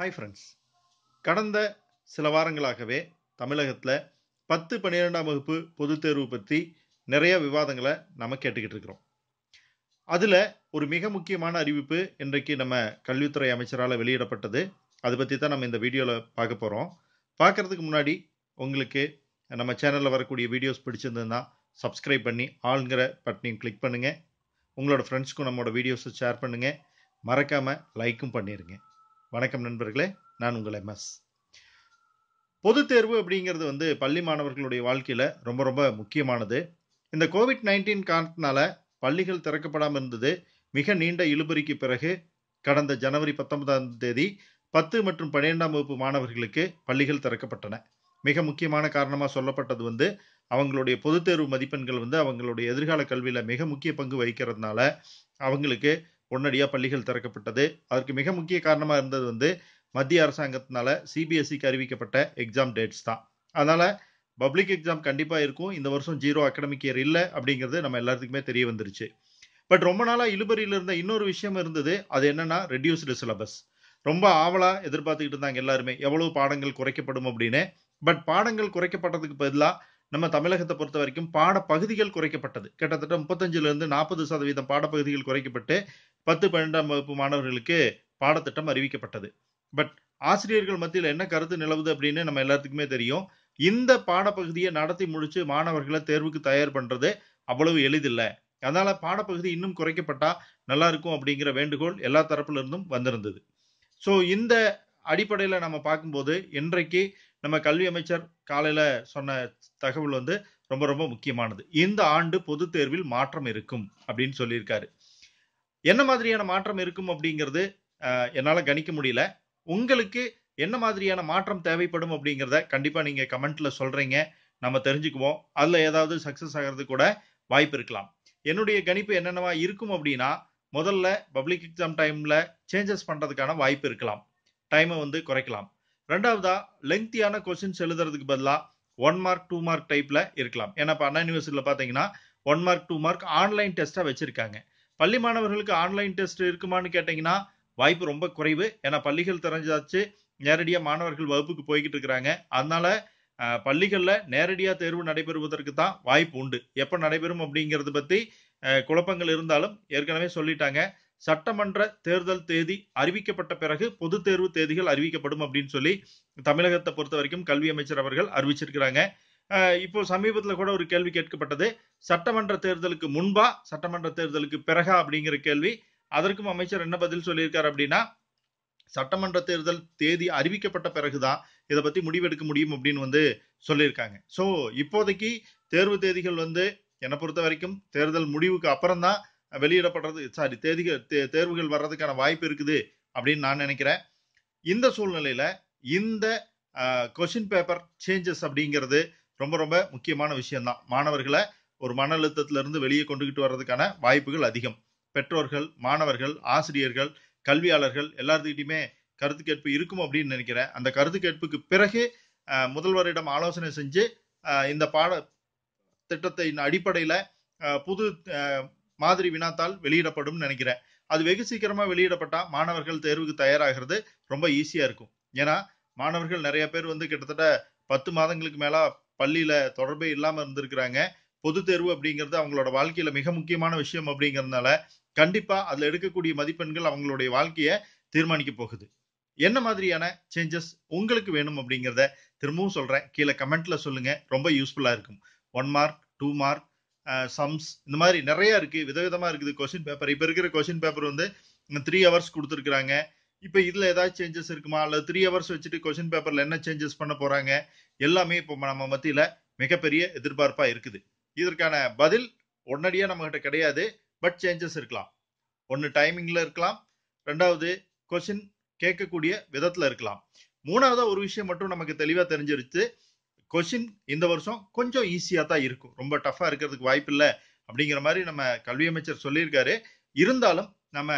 hi friends கடந்த சில வாரங்களாகவே தமிழகத்தில் பத்து பன்னிரெண்டாம் வகுப்பு பொதுத் தேர்வு பற்றி நிறைய விவாதங்களை நம்ம கேட்டுக்கிட்டு இருக்கிறோம் அதில் ஒரு மிக முக்கியமான அறிவிப்பு இன்றைக்கு நம்ம கல்வித்துறை அமைச்சரால் வெளியிடப்பட்டது அதை பற்றி தான் நம்ம இந்த வீடியோவில் பார்க்க போகிறோம் பார்க்குறதுக்கு முன்னாடி உங்களுக்கு நம்ம சேனலில் வரக்கூடிய வீடியோஸ் பிடிச்சிருந்ததுன்னா சப்ஸ்கிரைப் பண்ணி ஆளுங்கிற பட்டனையும் கிளிக் பண்ணுங்கள் உங்களோட ஃப்ரெண்ட்ஸ்க்கும் நம்மளோட வீடியோஸை ஷேர் பண்ணுங்கள் மறக்காமல் லைக்கும் பண்ணிடுங்க வணக்கம் நண்பர்களே நான் உங்கள் எம்எஸ் பொது தேர்வு அப்படிங்கிறது வந்து பள்ளி மாணவர்களுடைய வாழ்க்கையில் ரொம்ப ரொம்ப முக்கியமானது இந்த கோவிட் நைன்டீன் காரணத்தினால பள்ளிகள் திறக்கப்படாமல் இருந்தது மிக நீண்ட இழுபறிக்கு பிறகு கடந்த ஜனவரி பத்தொன்பதாம் தேதி பத்து மற்றும் பன்னிரெண்டாம் வகுப்பு மாணவர்களுக்கு பள்ளிகள் திறக்கப்பட்டன மிக முக்கியமான காரணமாக சொல்லப்பட்டது வந்து அவங்களுடைய பொது தேர்வு மதிப்பெண்கள் வந்து அவங்களுடைய எதிர்கால கல்வியில் மிக முக்கிய பங்கு வகிக்கிறதுனால அவங்களுக்கு உடனடியாக பள்ளிகள் திறக்கப்பட்டது அதற்கு மிக முக்கிய காரணமாக இருந்தது வந்து மத்திய அரசாங்கத்தினால சிபிஎஸ்சிக்கு e அறிவிக்கப்பட்ட எக்ஸாம் டேட்ஸ் தான் அதனால் பப்ளிக் எக்ஸாம் கண்டிப்பாக இருக்கும் இந்த வருஷம் ஜீரோ அகடமிக் இயர் இல்லை அப்படிங்கிறது நம்ம எல்லாத்துக்குமே தெரிய வந்துருச்சு பட் ரொம்ப நாளாக இழுபறியில் இருந்த இன்னொரு விஷயம் இருந்தது அது என்னென்னா ரெடியூஸ்டு சிலபஸ் ரொம்ப ஆவலாக எதிர்பார்த்துக்கிட்டு இருந்தாங்க எல்லாருமே எவ்வளோ பாடங்கள் குறைக்கப்படும் அப்படின்னு பட் பாடங்கள் குறைக்கப்பட்டதுக்கு பதிலாக நம்ம தமிழகத்தை பொறுத்த வரைக்கும் பாடப்பகுதிகள் குறைக்கப்பட்டது கிட்டத்தட்ட முப்பத்தஞ்சிலிருந்து நாற்பது சதவீதம் பாடப்பகுதிகள் குறைக்கப்பட்டு பத்து பன்னெண்டாம் வகுப்பு மாணவர்களுக்கு பாடத்திட்டம் அறிவிக்கப்பட்டது பட் ஆசிரியர்கள் மத்தியில் என்ன கருத்து நிலவுது அப்படின்னு நம்ம எல்லாத்துக்குமே தெரியும் இந்த பாடப்பகுதியை நடத்தி முடிச்சு மாணவர்களை தேர்வுக்கு தயார் பண்ணுறது அவ்வளவு எளிதில்லை அதனால பாடப்பகுதி இன்னும் குறைக்கப்பட்டா நல்லா இருக்கும் அப்படிங்கிற வேண்டுகோள் எல்லா தரப்புல இருந்தும் வந்திருந்தது ஸோ இந்த அடிப்படையில் நம்ம பார்க்கும்போது இன்றைக்கு நம்ம கல்வி அமைச்சர் காலையில் சொன்ன தகவல் வந்து ரொம்ப ரொம்ப முக்கியமானது இந்த ஆண்டு பொது தேர்வில் மாற்றம் இருக்கும் அப்படின்னு சொல்லியிருக்காரு என்ன மாதிரியான மாற்றம் இருக்கும் அப்படிங்கிறது என்னால் கணிக்க முடியல உங்களுக்கு என்ன மாதிரியான மாற்றம் தேவைப்படும் அப்படிங்கிறத கண்டிப்பாக நீங்கள் கமெண்ட்டில் சொல்கிறீங்க நம்ம தெரிஞ்சுக்குவோம் அதில் ஏதாவது சக்ஸஸ் ஆகிறது கூட வாய்ப்பு இருக்கலாம் என்னுடைய கணிப்பு என்னென்னவா இருக்கும் அப்படின்னா முதல்ல பப்ளிக் எக்ஸாம் டைமில் சேஞ்சஸ் பண்ணுறதுக்கான வாய்ப்பு இருக்கலாம் டைமை வந்து குறைக்கலாம் ரெண்டாவதா லெங்க்தியான கொஷின்ஸ் எழுதுறதுக்கு பதிலாக ஒன் மார்க் டூ மார்க் டைப்பில் இருக்கலாம் ஏன்னா இப்போ அண்ணா யூனிவர்சிட்டியில் பார்த்தீங்கன்னா one mark two mark online டெஸ்ட்டாக வச்சுருக்காங்க பள்ளி மாணவர்களுக்கு ஆன்லைன் டெஸ்ட் இருக்குமான்னு கேட்டிங்கன்னா வாய்ப்பு ரொம்ப குறைவு ஏன்னா பள்ளிகள் தெரிஞ்சாச்சு நேரடியாக மாணவர்கள் வகுப்புக்கு போய்கிட்டு இருக்கிறாங்க அதனால பள்ளிகளில் நேரடியாக தேர்வு நடைபெறுவதற்கு தான் வாய்ப்பு உண்டு எப்போ நடைபெறும் அப்படிங்கறத பற்றி குழப்பங்கள் இருந்தாலும் ஏற்கனவே சொல்லிட்டாங்க சட்டமன்ற தேர்தல் தேதி அறிவிக்கப்பட்ட பிறகு பொது தேர்வு தேதிகள் அறிவிக்கப்படும் அப்படின்னு சொல்லி தமிழகத்தை பொறுத்த வரைக்கும் கல்வி அமைச்சர் அவர்கள் அறிவிச்சிருக்கிறாங்க இப்போ சமீபத்தில் கூட ஒரு கேள்வி கேட்கப்பட்டது சட்டமன்ற தேர்தலுக்கு முன்பா சட்டமன்ற தேர்தலுக்கு பிறகா அப்படிங்கிற கேள்வி அதற்கும் அமைச்சர் என்ன பதில் சொல்லியிருக்கார் அப்படின்னா சட்டமன்ற தேர்தல் தேதி அறிவிக்கப்பட்ட பிறகுதான் இதை பத்தி முடிவெடுக்க முடியும் அப்படின்னு வந்து சொல்லியிருக்காங்க ஸோ இப்போதைக்கு தேர்வு தேதிகள் வந்து என்னை பொறுத்த வரைக்கும் தேர்தல் முடிவுக்கு அப்புறம் தான் வெளியிடப்படுறது சாரி தேதிகள் தேர்வுகள் வர்றதுக்கான வாய்ப்பு இருக்குது அப்படின்னு நான் நினைக்கிறேன் இந்த சூழ்நிலையில இந்த கொஷின் பேப்பர் சேஞ்சஸ் அப்படிங்கிறது ரொம்ப ரொம்ப முக்கியமான விஷயம்தான் மாணவர்களை ஒரு மன அழுத்தத்திலிருந்து வெளியே கொண்டுகிட்டு வர்றதுக்கான வாய்ப்புகள் அதிகம் பெற்றோர்கள் மாணவர்கள் ஆசிரியர்கள் கல்வியாளர்கள் எல்லாத்துக்கிட்டையுமே கருத்து கேட்பு இருக்கும் அப்படின்னு நினைக்கிறேன் அந்த கருத்து கேட்புக்கு பிறகு முதல்வரிடம் ஆலோசனை செஞ்சு இந்த பாட திட்டத்தின் அடிப்படையில் புது மாதிரி வினாத்தால் வெளியிடப்படும் நினைக்கிறேன் அது வெகு சீக்கிரமாக வெளியிடப்பட்டால் மாணவர்கள் தேர்வுக்கு தயாராகிறது ரொம்ப ஈஸியாக இருக்கும் ஏன்னா மாணவர்கள் நிறைய பேர் வந்து கிட்டத்தட்ட பத்து மாதங்களுக்கு மேலே பள்ளியில் தொடர்பே இல்லாமல் இருந்திருக்கிறாங்க பொது தேர்வு அப்படிங்கிறது அவங்களோட வாழ்க்கையில் மிக முக்கியமான விஷயம் அப்படிங்கிறதுனால கண்டிப்பாக அதில் எடுக்கக்கூடிய மதிப்பெண்கள் அவங்களுடைய வாழ்க்கையை தீர்மானிக்க போகுது என்ன மாதிரியான சேஞ்சஸ் உங்களுக்கு வேணும் அப்படிங்கிறத திரும்பவும் சொல்கிறேன் கீழே கமெண்ட்டில் சொல்லுங்கள் ரொம்ப யூஸ்ஃபுல்லாக இருக்கும் one mark two mark sums இந்த மாதிரி நிறைய இருக்குது விதவிதமாக இருக்குது கொஷின் பேப்பர் இப்போ இருக்கிற கொஸ்டின் பேப்பர் வந்து த்ரீ ஹவர்ஸ் கொடுத்துருக்குறாங்க இப்போ இதில் ஏதாவது சேஞ்சஸ் இருக்குமா இல்லை த்ரீ ஹவர்ஸ் வச்சுட்டு கொஷின் பேப்பரில் என்ன சேஞ்சஸ் பண்ண போகிறாங்க எல்லாமே இப்போ நம்ம மத்தியில் மிகப்பெரிய எதிர்பார்ப்பாக இருக்குது இதற்கான பதில் நம்ம நம்மகிட்ட கிடையாது பட் சேஞ்சஸ் இருக்கலாம் ஒன்று டைமிங்கில் இருக்கலாம் ரெண்டாவது கொஷின் கேட்கக்கூடிய விதத்தில் இருக்கலாம் மூணாவதாக ஒரு விஷயம் மட்டும் நமக்கு தெளிவாக தெரிஞ்சிருச்சு கொஷின் இந்த வருஷம் கொஞ்சம் ஈஸியாக தான் இருக்கும் ரொம்ப டஃப்பாக இருக்கிறதுக்கு வாய்ப்பு இல்லை அப்படிங்கிற மாதிரி நம்ம கல்வி அமைச்சர் சொல்லியிருக்காரு இருந்தாலும் நம்ம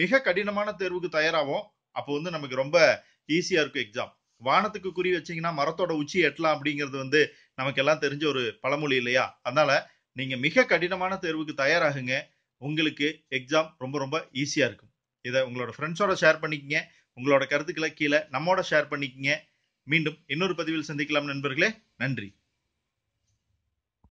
மிக கடினமான தேர்வுக்கு தயாராகும் அப்போ வந்து நமக்கு ரொம்ப ஈஸியா இருக்கும் எக்ஸாம் வானத்துக்கு குறி வச்சீங்கன்னா மரத்தோட உச்சி எட்டலாம் அப்படிங்கிறது வந்து நமக்கு எல்லாம் தெரிஞ்ச ஒரு பழமொழி இல்லையா அதனால நீங்க மிக கடினமான தேர்வுக்கு தயாராகுங்க உங்களுக்கு எக்ஸாம் ரொம்ப ரொம்ப ஈஸியா இருக்கும் இதை உங்களோட ஃப்ரெண்ட்ஸோட ஷேர் பண்ணிக்கங்க உங்களோட கருத்துக்களை கீழே நம்மோட ஷேர் பண்ணிக்கங்க மீண்டும் இன்னொரு பதிவில் சந்திக்கலாம் நண்பர்களே நன்றி